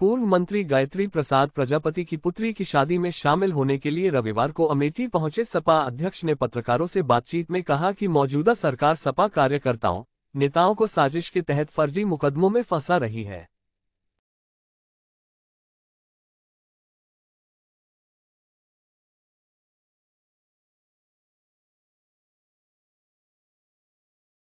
पूर्व मंत्री गायत्री प्रसाद प्रजापति की पुत्री की शादी में शामिल होने के लिए रविवार को अमेठी पहुंचे सपा अध्यक्ष ने पत्रकारों से बातचीत में कहा कि मौजूदा सरकार सपा कार्यकर्ताओं नेताओं को साजिश के तहत फर्जी मुकदमों में फंसा रही है